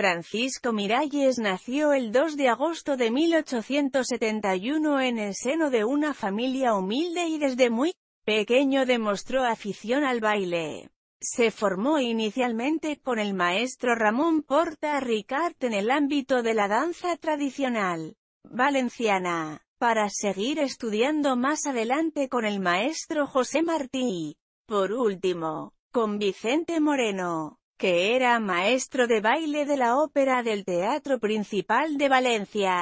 Francisco Miralles nació el 2 de agosto de 1871 en el seno de una familia humilde y desde muy pequeño demostró afición al baile. Se formó inicialmente con el maestro Ramón Porta Ricard en el ámbito de la danza tradicional valenciana, para seguir estudiando más adelante con el maestro José Martí. Por último, con Vicente Moreno, que era maestro de baile de la ópera del Teatro Principal de Valencia.